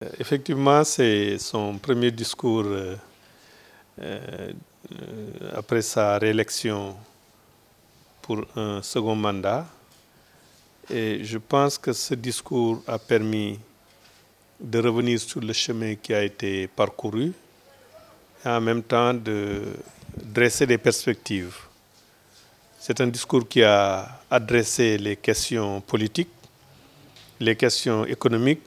Euh, effectivement, c'est son premier discours euh, euh, après sa réélection pour un second mandat. Et je pense que ce discours a permis de revenir sur le chemin qui a été parcouru et en même temps de dresser des perspectives. C'est un discours qui a adressé les questions politiques, les questions économiques,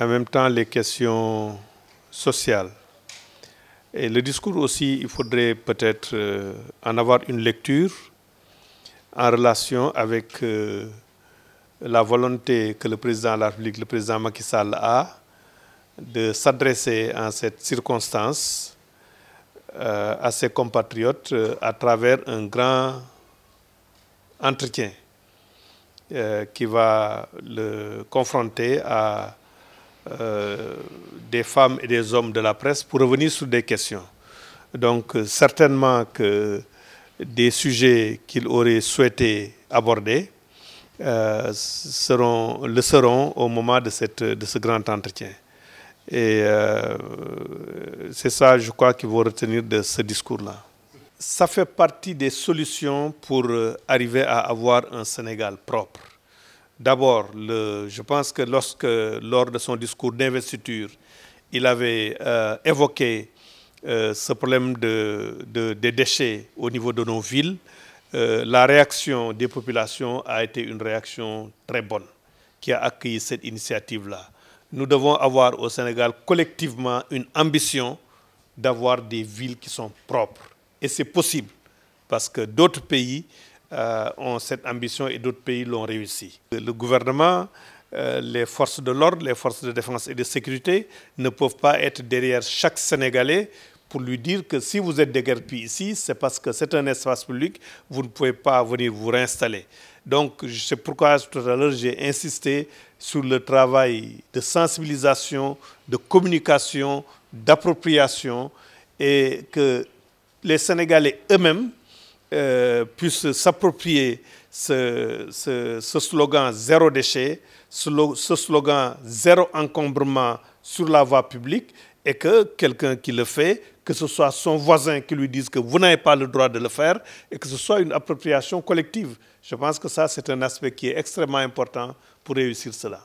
en même temps les questions sociales. Et le discours aussi, il faudrait peut-être euh, en avoir une lecture en relation avec euh, la volonté que le président de la République, le président Macky Sall a de s'adresser en cette circonstance euh, à ses compatriotes à travers un grand entretien qui va le confronter à euh, des femmes et des hommes de la presse pour revenir sur des questions. Donc euh, certainement que des sujets qu'il aurait souhaité aborder euh, seront, le seront au moment de, cette, de ce grand entretien. Et c'est ça, je crois, qu'il faut retenir de ce discours-là. Ça fait partie des solutions pour arriver à avoir un Sénégal propre. D'abord, je pense que lorsque, lors de son discours d'investiture, il avait euh, évoqué euh, ce problème de, des déchets au niveau de nos villes, euh, la réaction des populations a été une réaction très bonne qui a accueilli cette initiative-là. Nous devons avoir au Sénégal collectivement une ambition d'avoir des villes qui sont propres. Et c'est possible parce que d'autres pays euh, ont cette ambition et d'autres pays l'ont réussi. Le gouvernement, euh, les forces de l'ordre, les forces de défense et de sécurité ne peuvent pas être derrière chaque Sénégalais pour lui dire que si vous êtes déguerpi ici, c'est parce que c'est un espace public, vous ne pouvez pas venir vous réinstaller. Donc, c'est pourquoi tout à l'heure, j'ai insisté sur le travail de sensibilisation, de communication, d'appropriation, et que les Sénégalais eux-mêmes euh, puisse s'approprier ce, ce, slogan zéro déchet, ce slogan zéro encombrement sur la voie publique et que quelqu'un qui le fait, que ce soit son voisin qui lui dise que vous n'avez pas le droit de le faire et que ce soit une appropriation collective. Je pense que ça, c'est un aspect qui est extrêmement important pour réussir cela.